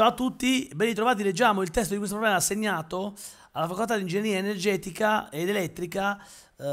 Ciao a tutti, ben ritrovati, leggiamo il testo di questo problema assegnato alla Facoltà di Ingegneria Energetica ed Elettrica eh,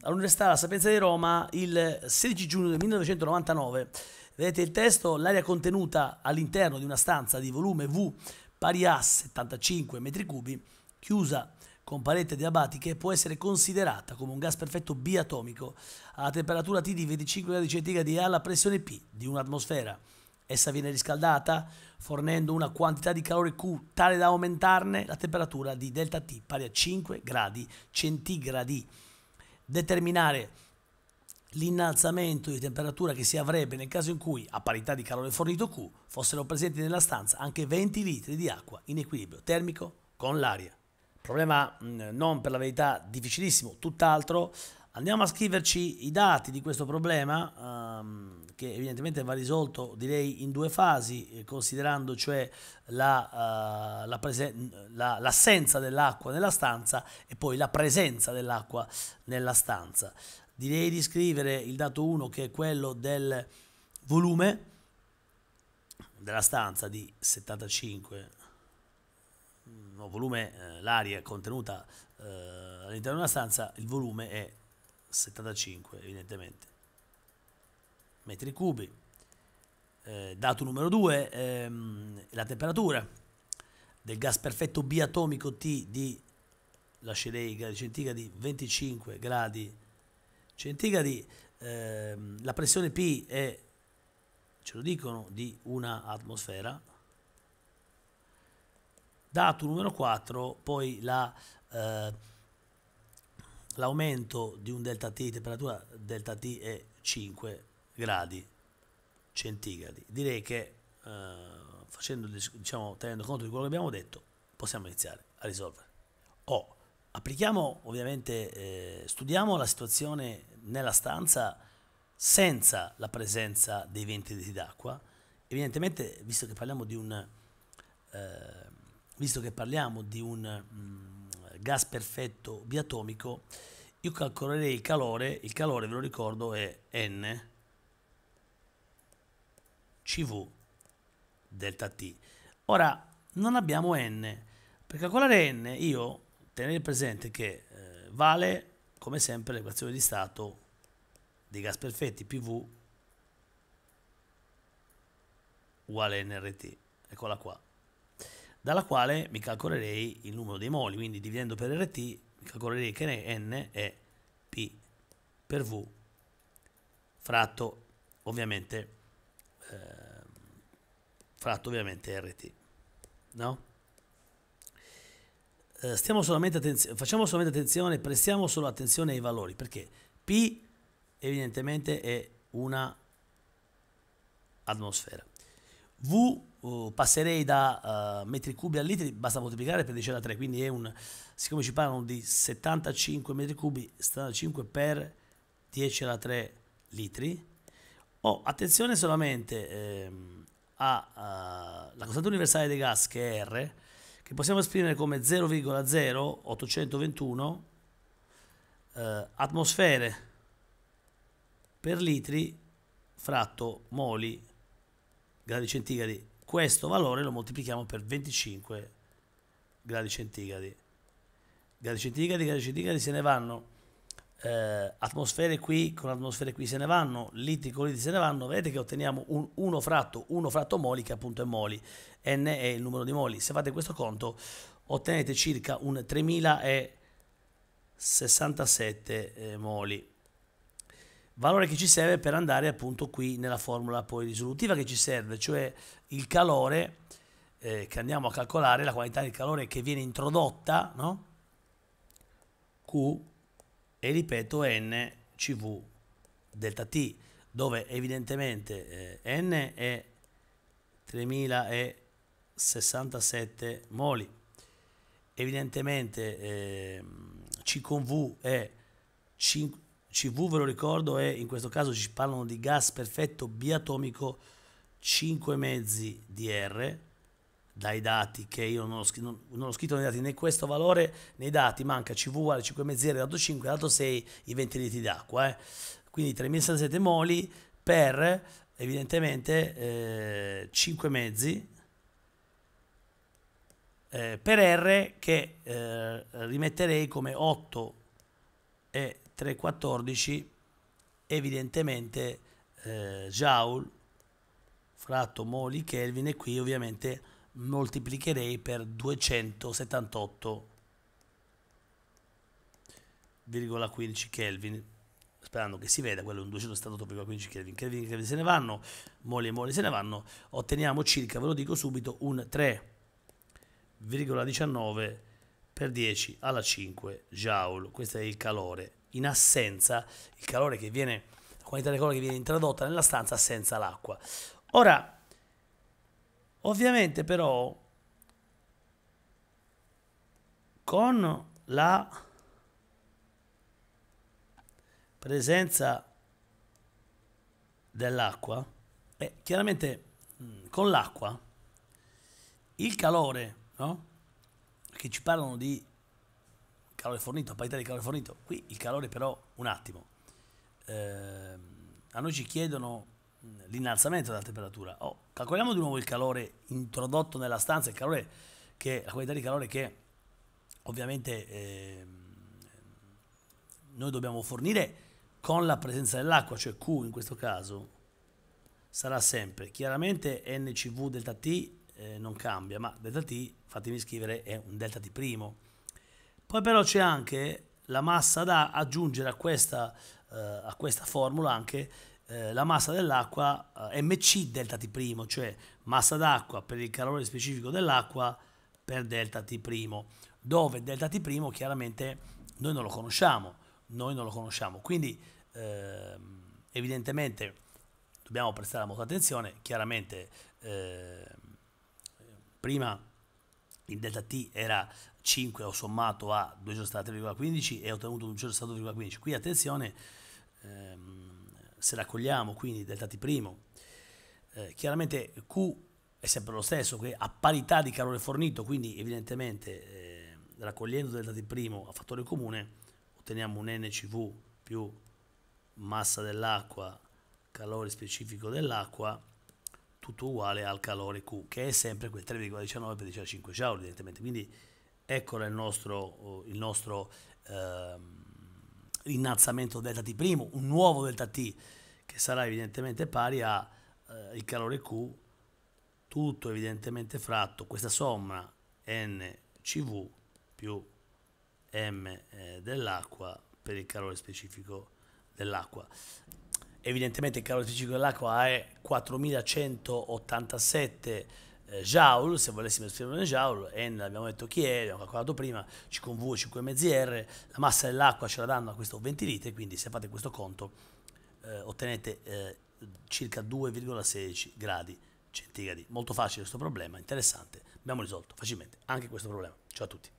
all'Università La Sapienza di Roma il 16 giugno del 1999. Vedete il testo, L'aria contenuta all'interno di una stanza di volume V pari a 75 m3, chiusa con parete diabatiche, può essere considerata come un gas perfetto biatomico alla temperatura T di 25 gradi centigradi e alla pressione P di un'atmosfera. Essa viene riscaldata fornendo una quantità di calore Q tale da aumentarne la temperatura di ΔT pari a 5 gradi centigradi. Determinare l'innalzamento di temperatura che si avrebbe nel caso in cui, a parità di calore fornito Q, fossero presenti nella stanza anche 20 litri di acqua in equilibrio termico con l'aria. Problema mh, non per la verità difficilissimo, tutt'altro. Andiamo a scriverci i dati di questo problema. Um, che evidentemente va risolto direi in due fasi, eh, considerando cioè la, uh, la la, l'assenza dell'acqua nella stanza e poi la presenza dell'acqua nella stanza. Direi di scrivere il dato 1 che è quello del volume della stanza di 75, mm, no, volume, eh, l'aria contenuta eh, all'interno della stanza, il volume è 75 evidentemente metri cubi. Eh, dato numero 2, ehm, la temperatura del gas perfetto biatomico T di, lascerei gradi centigradi, 25 gradi centigradi, ehm, la pressione P è, ce lo dicono, di una atmosfera. Dato numero 4, poi la... Eh, l'aumento di un delta T, temperatura delta T è 5 gradi centigradi. Direi che eh, facendo, diciamo, tenendo conto di quello che abbiamo detto, possiamo iniziare a risolvere. O applichiamo, ovviamente, eh, studiamo la situazione nella stanza senza la presenza dei venti d'acqua. Evidentemente, visto che parliamo di un, eh, visto che parliamo di un mh, mm, gas perfetto biatomico, io calcolerei il calore, il calore ve lo ricordo è N CV delta t. Ora, non abbiamo n. Per calcolare n, io tenere presente che eh, vale, come sempre, l'equazione di stato dei gas perfetti, PV uguale nRT. Eccola qua. Dalla quale mi calcolerei il numero dei moli, quindi dividendo per RT, mi calcolerei che n è P per V fratto, ovviamente, eh, fratto ovviamente RT. No? Eh, stiamo solamente attenzione, facciamo solamente attenzione, prestiamo solo attenzione ai valori, perché P evidentemente è una atmosfera. V uh, passerei da uh, metri cubi a litri, basta moltiplicare per 10 alla 3, quindi è un, siccome ci parlano di 75 metri cubi, 75 per 10 alla 3 litri, Oh, attenzione solamente ehm, alla costante universale dei gas che è R, che possiamo esprimere come 0,0821 eh, atmosfere per litri fratto moli gradi centigradi. Questo valore lo moltiplichiamo per 25 gradi centigradi. Gradi centigradi, gradi centigradi se ne vanno eh, atmosfere qui con atmosfere qui se ne vanno, liti con liti se ne vanno, vedete che otteniamo un 1 fratto 1 fratto moli che appunto è moli, n è il numero di moli, se fate questo conto ottenete circa un 3067 eh, moli. Valore che ci serve per andare appunto qui nella formula poi risolutiva che ci serve, cioè il calore eh, che andiamo a calcolare, la quantità di calore che viene introdotta, no? Q e ripeto NCV delta T, dove evidentemente eh, N è 3067 moli, evidentemente eh, C con V è 5, CV ve lo ricordo è in questo caso ci parlano di gas perfetto biatomico 5 mezzi di R dai dati che io non ho, non, non ho, scritto nei dati né questo valore nei dati manca CV uguale 5 mezzi 5,0 dato 5 dato 6 i 20 litri d'acqua eh. quindi 3067 moli per evidentemente eh, 5 mezzi eh, per R che eh, rimetterei come 8 e 314 evidentemente eh, joule fratto moli kelvin e qui ovviamente moltiplicherei per 278,15 Kelvin sperando che si veda, quello è un 278,15 Kelvin. Kelvin e Kelvin se ne vanno, mole e mole se ne vanno, otteniamo circa, ve lo dico subito, un 3,19 per 10 alla 5 joule. Questo è il calore. In assenza, il calore che viene, la quantità di calore che viene introdotta nella stanza senza l'acqua. Ora, Ovviamente però con la presenza dell'acqua, eh, chiaramente con l'acqua il calore, no? Che ci parlano di calore fornito, parità di calore fornito, qui il calore però un attimo. Eh, a noi ci chiedono l'innalzamento della temperatura. Oh, calcoliamo di nuovo il calore introdotto nella stanza, il calore che, la quantità di calore che ovviamente eh, noi dobbiamo fornire con la presenza dell'acqua, cioè Q in questo caso sarà sempre chiaramente NCV delta T eh, non cambia, ma delta T, fatemi scrivere, è un delta T primo. Poi però c'è anche la massa da aggiungere a questa, eh, a questa formula anche eh, la massa dell'acqua eh, MC delta T', cioè massa d'acqua per il calore specifico dell'acqua per delta T', dove delta T' chiaramente noi non lo conosciamo, noi non lo conosciamo, quindi eh, evidentemente dobbiamo prestare molta attenzione, chiaramente ehm, prima il delta T era 5 ho sommato a 2 certo e ho ottenuto un certo stato 3,15, qui attenzione ehm, se la cogliamo quindi delta T primo, eh, chiaramente Q è sempre lo stesso, che a parità di calore fornito, quindi evidentemente eh, raccogliendo delta T primo a fattore comune, otteniamo un NCV più massa dell'acqua, calore specifico dell'acqua, tutto uguale al calore Q, che è sempre quel 3,19 per 15 alla joule, evidentemente. Quindi eccolo il nostro, il nostro ehm, innalzamento delta T', un nuovo delta T che sarà evidentemente pari al eh, calore Q, tutto evidentemente fratto questa somma NCV più M eh, dell'acqua per il calore specifico dell'acqua. Evidentemente il calore specifico dell'acqua è 4187 eh, Jaul, se volessimo esprimere in Jaul, N abbiamo detto chi è, abbiamo calcolato prima, 5V, 5 R, la massa dell'acqua ce la danno a questo 20 litri, quindi se fate questo conto eh, ottenete eh, circa 2,16 gradi centigradi. Molto facile questo problema, interessante, abbiamo risolto facilmente anche questo problema. Ciao a tutti.